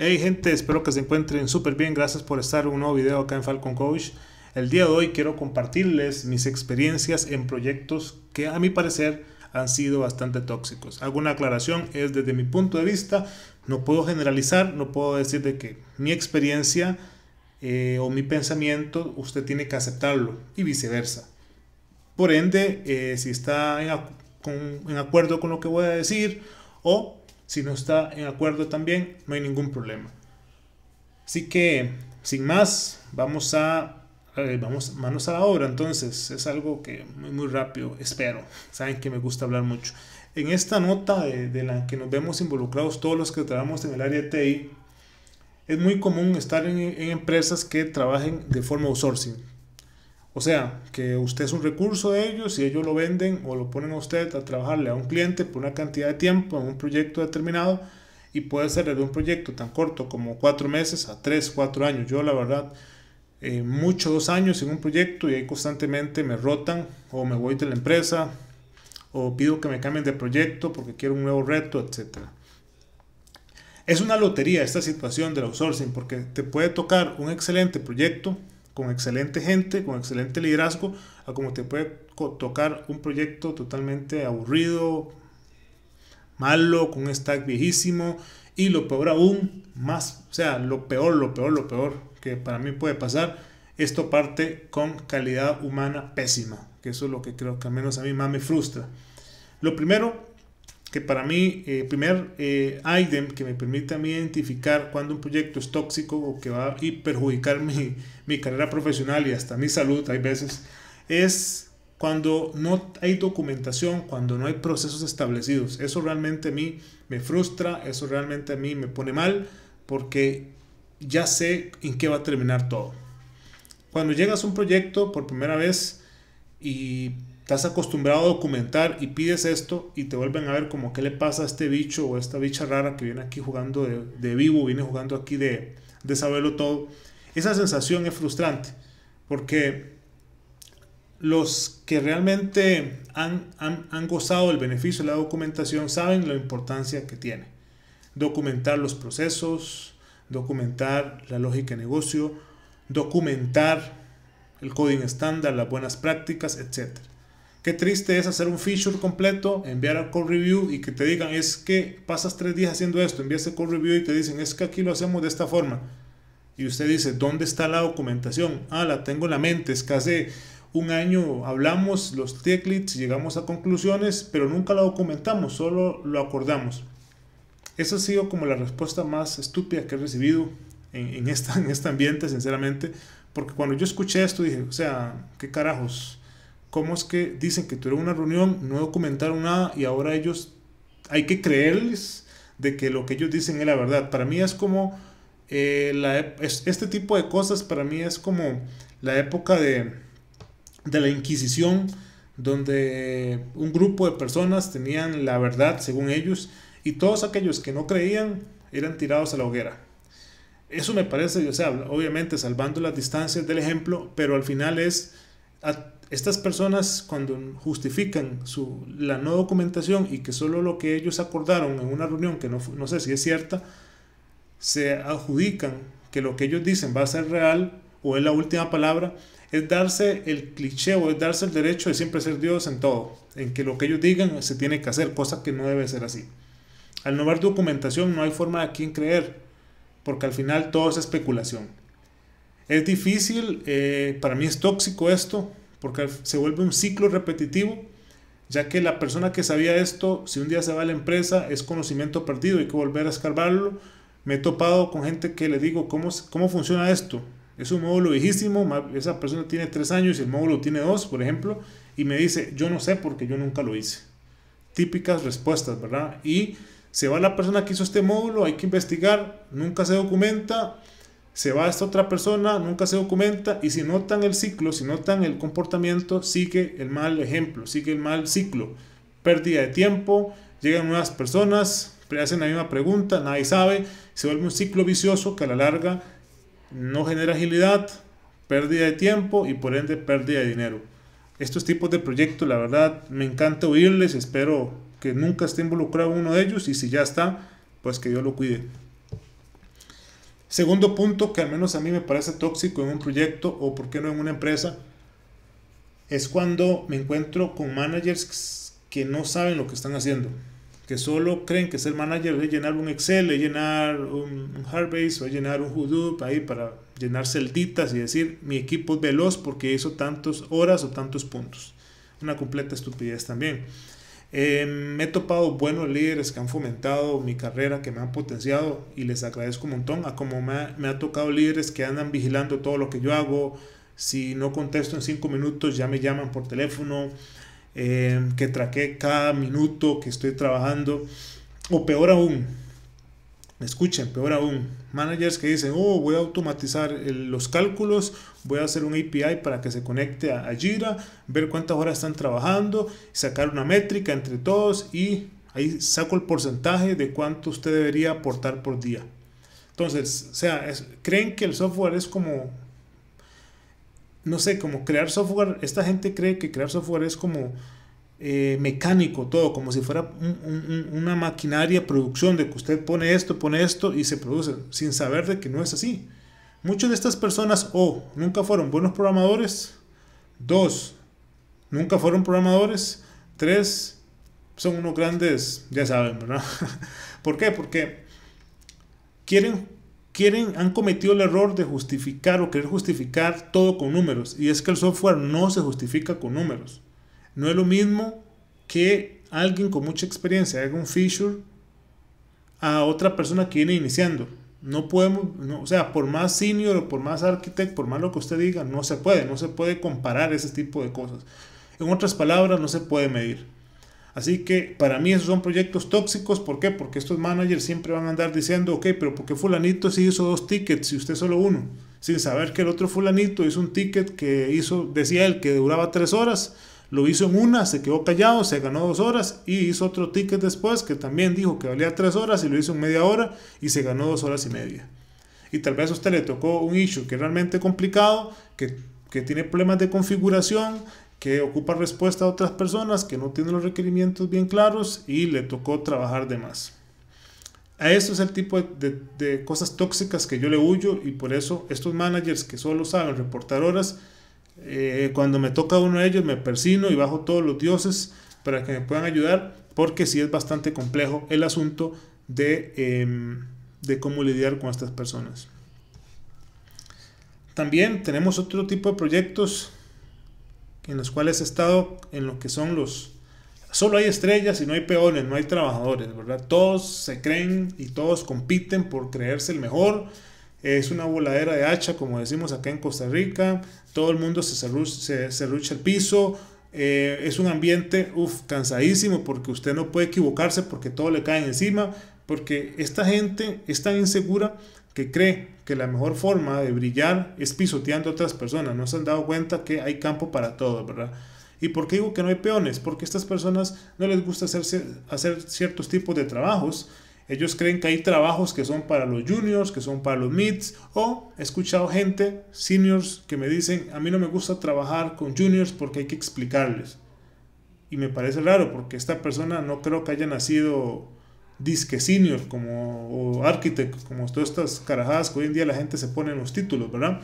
Hey gente, espero que se encuentren súper bien, gracias por estar en un nuevo video acá en Falcon Coach. El día de hoy quiero compartirles mis experiencias en proyectos que a mi parecer han sido bastante tóxicos. Alguna aclaración es desde mi punto de vista, no puedo generalizar, no puedo decir de que mi experiencia eh, o mi pensamiento usted tiene que aceptarlo y viceversa. Por ende, eh, si está en acuerdo con lo que voy a decir o si no está en acuerdo también, no hay ningún problema. Así que, sin más, vamos a eh, vamos manos a la obra. Entonces, es algo que muy, rápido, espero. Saben que me gusta hablar mucho. En esta nota de, la que nos vemos involucrados todos los que trabajamos en el área TI, es muy común estar en empresas que trabajen de forma outsourcing o sea, que usted es un recurso de ellos y ellos lo venden o lo ponen a usted a trabajarle a un cliente por una cantidad de tiempo en un proyecto determinado y puede ser de un proyecto tan corto como cuatro meses a tres, cuatro años. Yo la verdad, mucho eh, muchos dos años en un proyecto y ahí constantemente me rotan o me voy de la empresa o pido que me cambien de proyecto porque quiero un nuevo reto, etc. Es una lotería esta situación del outsourcing porque te puede tocar un excelente proyecto con excelente gente, con excelente liderazgo, a como te puede tocar un proyecto totalmente aburrido, malo, con un stack viejísimo y lo peor aún, más, o sea, lo peor, lo peor, lo peor que para mí puede pasar, esto parte con calidad humana pésima, que eso es lo que creo que al menos a mí más me frustra. Lo primero que para mí, el eh, primer eh, item que me permite a mí identificar cuando un proyecto es tóxico o que va a perjudicar mi, mi carrera profesional y hasta mi salud, hay veces, es cuando no hay documentación, cuando no hay procesos establecidos. Eso realmente a mí me frustra, eso realmente a mí me pone mal, porque ya sé en qué va a terminar todo. Cuando llegas a un proyecto por primera vez y Estás acostumbrado a documentar y pides esto y te vuelven a ver como qué le pasa a este bicho o esta bicha rara que viene aquí jugando de, vivo, viene jugando aquí de, saberlo todo. Esa sensación es frustrante porque los que realmente han, han, gozado del beneficio de la documentación saben la importancia que tiene. Documentar los procesos, documentar la lógica de negocio, documentar el coding estándar, las buenas prácticas, etc. Qué triste es hacer un feature completo, enviar a code review y que te digan es que pasas tres días haciendo esto, envías el code review y te dicen es que aquí lo hacemos de esta forma. Y usted dice, ¿dónde está la documentación? Ah, la tengo en la mente, es que hace un año hablamos los teclits, llegamos a conclusiones, pero nunca la documentamos, solo lo acordamos. Esa ha sido como la respuesta más estúpida que he recibido en, en, esta, en este ambiente, sinceramente, porque cuando yo escuché esto dije, o sea, ¿qué carajos? cómo es que dicen que tuvieron una reunión, no documentaron nada y ahora ellos hay que creerles de que lo que ellos dicen es la verdad. Para mí es como eh, este tipo de cosas, para mí es como la época de, de la Inquisición, donde un grupo de personas tenían la verdad según ellos y todos aquellos que no creían eran tirados a la hoguera. Eso me parece, o sea, obviamente salvando las distancias del ejemplo, pero al final es estas personas cuando justifican la no documentación y que solo lo que ellos acordaron en una reunión que no, sé si es cierta, se adjudican que lo que ellos dicen va a ser real o es la última palabra, es darse el cliché o es darse el derecho de siempre ser Dios en todo, en que lo que ellos digan se tiene que hacer, cosa que no debe ser así. Al no haber documentación no hay forma de quién creer, porque al final todo es especulación. Es difícil, eh, para mí es tóxico esto, porque se vuelve un ciclo repetitivo, ya que la persona que sabía esto, si un día se va a la empresa, es conocimiento perdido, hay que volver a escarbarlo. Me he topado con gente que le digo, ¿cómo, cómo funciona esto? Es un módulo viejísimo, esa persona tiene tres años y el módulo tiene dos, por ejemplo, y me dice, yo no sé porque yo nunca lo hice. Típicas respuestas, ¿verdad? Y se va la persona que hizo este módulo, hay que investigar, nunca se documenta, se va a esta otra persona, nunca se documenta y si notan el ciclo, si notan el comportamiento, sigue el mal ejemplo, sigue el mal ciclo. Pérdida de tiempo, llegan nuevas personas, le hacen la misma pregunta, nadie sabe, se vuelve un ciclo vicioso que a la larga no genera agilidad, pérdida de tiempo y por ende pérdida de dinero. Estos tipos de proyectos, la verdad, me encanta oírles, espero que nunca esté involucrado uno de ellos y si ya está, pues que Dios lo cuide. Segundo punto que al menos a mí me parece tóxico en un proyecto o por qué no en una empresa es cuando me encuentro con managers que no saben lo que están haciendo, que solo creen que ser manager es llenar un Excel, es llenar un, Harvest Hardbase o es llenar un Hadoop ahí para llenar celditas y decir mi equipo es veloz porque hizo tantas horas o tantos puntos. Una completa estupidez también. Em, me he topado buenos líderes que han fomentado mi carrera, que me han potenciado y les agradezco un montón. A como me ha, tocado líderes que andan vigilando todo lo que yo hago. Si no contesto en cinco minutos, ya me llaman por teléfono. Em, que traqué cada minuto que estoy trabajando. O peor aún, me escuchen, peor aún, managers que dicen, oh, voy a automatizar los cálculos, voy a hacer un API para que se conecte a, Jira, ver cuántas horas están trabajando, sacar una métrica entre todos y ahí saco el porcentaje de cuánto usted debería aportar por día. Entonces, o sea, creen que el software es como, no sé, como crear software, esta gente cree que crear software es como eh, mecánico todo, como si fuera una maquinaria producción de que usted pone esto, pone esto y se produce, sin saber de que no es así. Muchas de estas personas, o, nunca fueron buenos programadores, dos, nunca fueron programadores, tres, son unos grandes, ya saben, ¿verdad? ¿Por qué? Porque quieren, quieren, han cometido el error de justificar o querer justificar todo con números, y es que el software no se justifica con números. No es lo mismo que alguien con mucha experiencia haga un feature a otra persona que viene iniciando. No podemos, o sea, por más senior o por más arquitect por más lo que usted diga, no se puede, no se puede comparar ese tipo de cosas. En otras palabras, no se puede medir. Así que para mí esos son proyectos tóxicos. ¿Por qué? Porque estos managers siempre van a andar diciendo, ok, pero ¿por qué fulanito sí hizo dos tickets y usted solo uno? Sin saber que el otro fulanito hizo un ticket que hizo, decía él, que duraba tres horas lo hizo en una, se quedó callado, se ganó dos horas y hizo otro ticket después que también dijo que valía tres horas y lo hizo en media hora y se ganó dos horas y media. Y tal vez a usted le tocó un issue que es realmente complicado, que, tiene problemas de configuración, que ocupa respuesta a otras personas, que no tiene los requerimientos bien claros y le tocó trabajar de más. A eso es el tipo de, cosas tóxicas que yo le huyo y por eso estos managers que solo saben reportar horas eh, cuando me toca uno de ellos, me persino y bajo todos los dioses para que me puedan ayudar, porque sí es bastante complejo el asunto de, em, de cómo lidiar con estas personas. También tenemos otro tipo de proyectos en los cuales he estado en lo que son los... Solo hay estrellas y no hay peones, no hay trabajadores, ¿verdad? Todos se creen y todos compiten por creerse el mejor es una voladera de hacha, como decimos acá en Costa Rica. Todo el mundo se, se, el piso. Eh, es un ambiente, uf cansadísimo porque usted no puede equivocarse porque todo le cae encima. Porque esta gente es tan insegura que cree que la mejor forma de brillar es pisoteando a otras personas. No se han dado cuenta que hay campo para todo, ¿verdad? ¿Y por qué digo que no hay peones? Porque a estas personas no les gusta hacer, hacer ciertos tipos de trabajos ellos creen que hay trabajos que son para los juniors, que son para los mids, o he escuchado gente, seniors, que me dicen, a mí no me gusta trabajar con juniors porque hay que explicarles. Y me parece raro porque esta persona no creo que haya nacido disque senior como, o architect, como todas estas carajadas que hoy en día la gente se pone en los títulos, ¿verdad?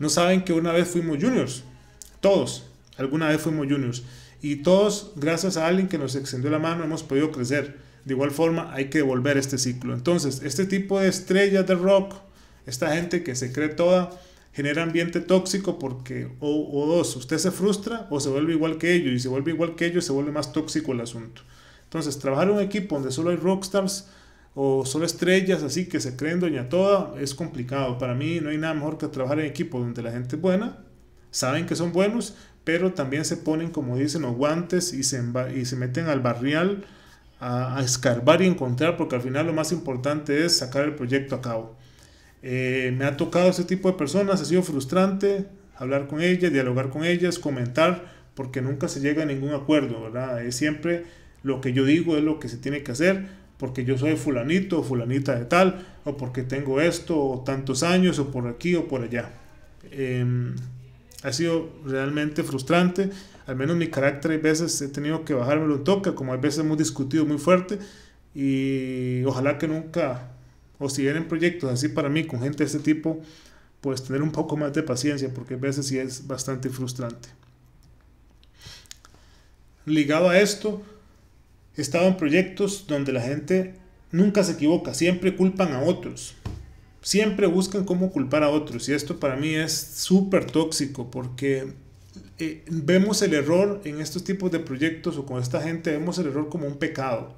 No saben que una vez fuimos juniors, todos, alguna vez fuimos juniors. Y todos, gracias a alguien que nos extendió la mano, hemos podido crecer de igual forma hay que devolver este ciclo. Entonces, este tipo de estrellas de rock, esta gente que se cree toda, genera ambiente tóxico porque o, o dos, usted se frustra o se vuelve igual que ellos y se vuelve igual que ellos, se vuelve más tóxico el asunto. Entonces, trabajar en un equipo donde solo hay rockstars o solo estrellas así que se creen doña toda es complicado. Para mí no hay nada mejor que trabajar en equipo donde la gente es buena, saben que son buenos, pero también se ponen, como dicen, los guantes y se, y se meten al barrial a, escarbar y encontrar, porque al final lo más importante es sacar el proyecto a cabo. Eh, me ha tocado ese tipo de personas, ha sido frustrante hablar con ellas, dialogar con ellas, comentar, porque nunca se llega a ningún acuerdo, ¿verdad? Es siempre lo que yo digo es lo que se tiene que hacer, porque yo soy fulanito o fulanita de tal, o porque tengo esto, o tantos años, o por aquí o por allá. Em, ha sido realmente frustrante. Al menos mi carácter hay veces he tenido que bajármelo un toque, como hay veces hemos discutido muy fuerte y ojalá que nunca, o si vienen proyectos así para mí con gente de este tipo, pues tener un poco más de paciencia porque a veces sí es bastante frustrante. Ligado a esto, he estado en proyectos donde la gente nunca se equivoca, siempre culpan a otros siempre buscan cómo culpar a otros y esto para mí es súper tóxico porque eh, vemos el error en estos tipos de proyectos o con esta gente vemos el error como un pecado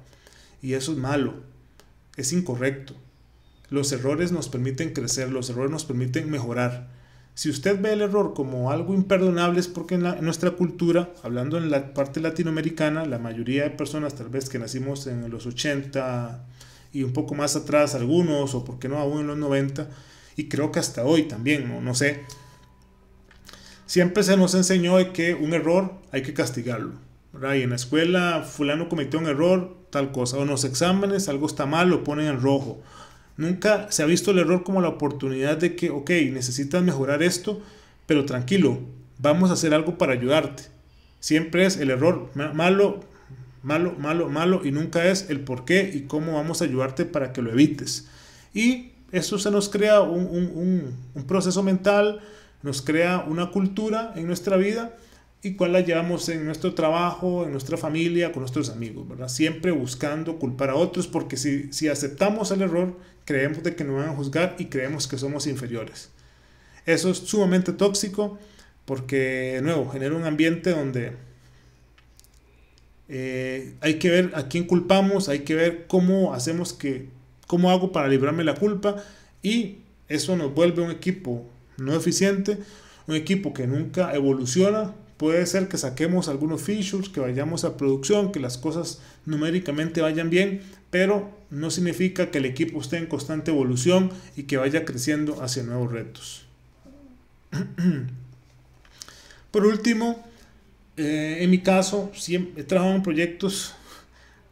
y eso es malo, es incorrecto. Los errores nos permiten crecer, los errores nos permiten mejorar. Si usted ve el error como algo imperdonable es porque en, en, nuestra cultura, hablando en la parte latinoamericana, la mayoría de personas tal vez que nacimos en los 80, y un poco más atrás algunos, o porque no aún en los 90, y creo que hasta hoy también, no, no sé. Siempre se nos enseñó de que un error hay que castigarlo. Y en la escuela fulano cometió un error, tal cosa, o en los exámenes algo está mal, lo ponen en rojo. Nunca se ha visto el error como la oportunidad de que, ok, necesitas mejorar esto, pero tranquilo, vamos a hacer algo para ayudarte. Siempre es el error malo, malo, malo, malo y nunca es el por qué y cómo vamos a ayudarte para que lo evites. Y eso se nos crea un, proceso mental, nos crea una cultura en nuestra vida y cuál la llevamos en nuestro trabajo, en nuestra familia, con nuestros amigos, ¿verdad? Siempre buscando culpar a otros porque si, aceptamos el error, creemos de que nos van a juzgar y creemos que somos inferiores. Eso es sumamente tóxico porque, de nuevo, genera un ambiente donde eh, hay que ver a quién culpamos, hay que ver cómo hacemos que, cómo hago para librarme la culpa y eso nos vuelve un equipo no eficiente, un equipo que nunca evoluciona. Puede ser que saquemos algunos features, que vayamos a producción, que las cosas numéricamente vayan bien, pero no significa que el equipo esté en constante evolución y que vaya creciendo hacia nuevos retos. Por último, eh, en mi caso, he trabajado en proyectos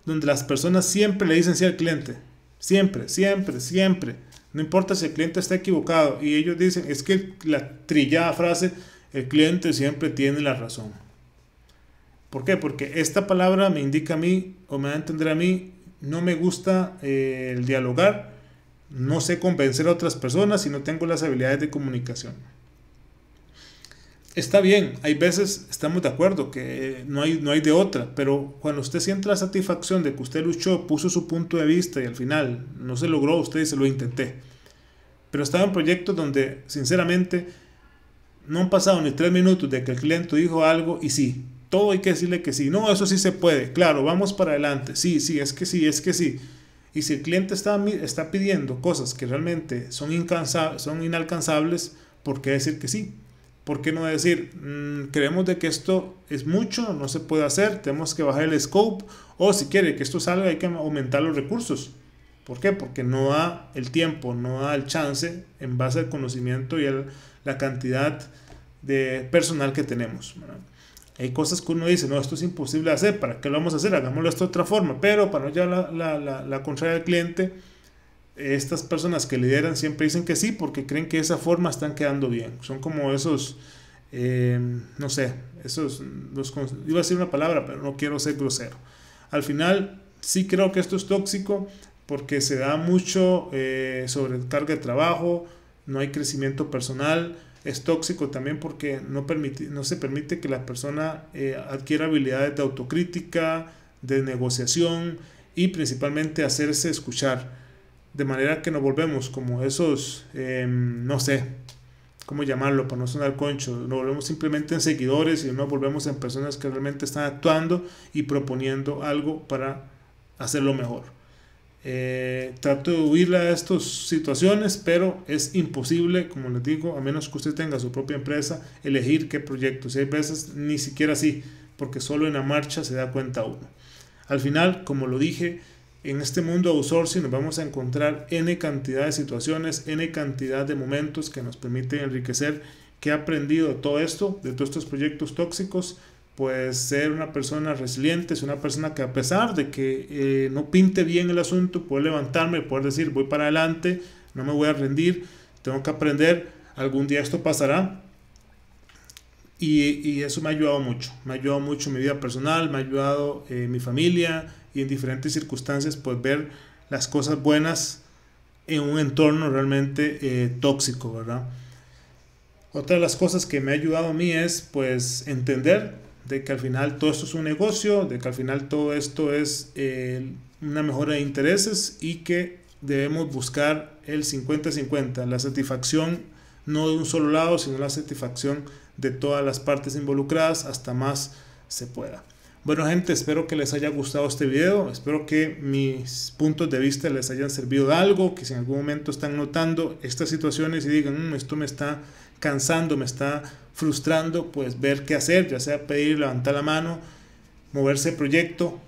donde las personas siempre le dicen sí al cliente. Siempre, siempre, siempre. No importa si el cliente está equivocado. Y ellos dicen, es que la trillada frase, el cliente siempre tiene la razón. ¿Por qué? Porque esta palabra me indica a mí o me va a entender a mí, no me gusta eh, el dialogar, no sé convencer a otras personas y no tengo las habilidades de comunicación está bien, hay veces estamos de acuerdo que no hay, no hay de otra, pero cuando usted siente la satisfacción de que usted luchó, puso su punto de vista y al final no se logró, usted se lo intenté. Pero estaba en proyectos donde, sinceramente, no han pasado ni tres minutos de que el cliente dijo algo y sí, todo hay que decirle que sí. No, eso sí se puede, claro, vamos para adelante, sí, sí, es que sí, es que sí. Y si el cliente está, está pidiendo cosas que realmente son, son inalcanzables, ¿por qué decir que sí? ¿por qué no decir, mm, creemos de que esto es mucho, no se puede hacer, tenemos que bajar el scope, o si quiere que esto salga hay que aumentar los recursos? ¿Por qué? Porque no da el tiempo, no da el chance en base al conocimiento y la cantidad de personal que tenemos. Hay cosas que uno dice, no, esto es imposible de hacer, ¿para qué lo vamos a hacer? Hagámoslo de otra forma, pero para no llevar la, la, la, la contraria al cliente, estas personas que lideran siempre dicen que sí porque creen que esa forma están quedando bien. Son como esos, eh, no sé, esos, iba a decir una palabra, pero no quiero ser grosero. Al final, sí creo que esto es tóxico porque se da mucho eh, sobrecarga de trabajo, no hay crecimiento personal. Es tóxico también porque no, permite, no se permite que la persona eh, adquiera habilidades de autocrítica, de negociación y principalmente hacerse escuchar de manera que nos volvemos como esos, em, no sé, ¿cómo llamarlo? Para no sonar concho, nos volvemos simplemente en seguidores y no volvemos en personas que realmente están actuando y proponiendo algo para hacerlo mejor. Eh, trato de huir a estas situaciones, pero es imposible, como les digo, a menos que usted tenga su propia empresa, elegir qué proyectos. Y hay veces ni siquiera así, porque solo en la marcha se da cuenta uno. Al final, como lo dije, en este mundo outsourcing nos vamos a encontrar n cantidad de situaciones, n cantidad de momentos que nos permiten enriquecer. Que he aprendido de todo esto, de todos estos proyectos tóxicos? Pues ser una persona resiliente, Ser una persona que a pesar de que eh, no pinte bien el asunto, Puedo levantarme, poder decir voy para adelante, no me voy a rendir, tengo que aprender, algún día esto pasará. Y, eso me ha ayudado mucho, me ha ayudado mucho mi vida personal, me ha ayudado eh, mi familia, y en diferentes circunstancias pues ver las cosas buenas en un entorno realmente eh, tóxico, ¿verdad? Otra de las cosas que me ha ayudado a mí es pues entender de que al final todo esto es un negocio, de que al final todo esto es eh, una mejora de intereses y que debemos buscar el 50-50, la satisfacción no de un solo lado, sino la satisfacción de todas las partes involucradas hasta más se pueda. Bueno gente, espero que les haya gustado este video, espero que mis puntos de vista les hayan servido de algo, que si en algún momento están notando estas situaciones y digan, mm, esto me está cansando, me está frustrando, pues ver qué hacer, ya sea pedir, levantar la mano, moverse el proyecto.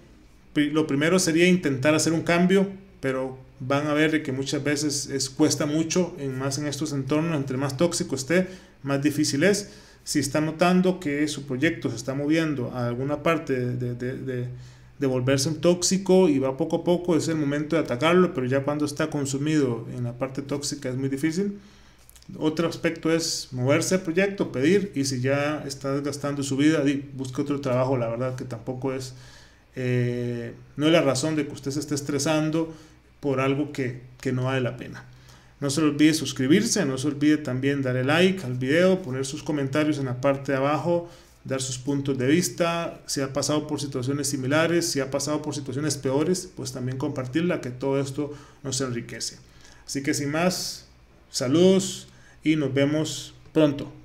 Lo primero sería intentar hacer un cambio, pero van a ver que muchas veces es, cuesta mucho, en, más en estos entornos, entre más tóxico esté, más difícil es si está notando que su proyecto se está moviendo a alguna parte de, volverse un tóxico y va poco a poco, es el momento de atacarlo, pero ya cuando está consumido en la parte tóxica es muy difícil. Otro aspecto es moverse al proyecto, pedir, y si ya está desgastando su vida, busque otro trabajo, la verdad que tampoco es, eh, no es la razón de que usted se esté estresando por algo que no vale la pena. No se olvide suscribirse, no se olvide también darle like al video, poner sus comentarios en la parte de abajo, dar sus puntos de vista, si ha pasado por situaciones similares, si ha pasado por situaciones peores, pues también compartirla, que todo esto nos enriquece. Así que sin más, saludos y nos vemos pronto.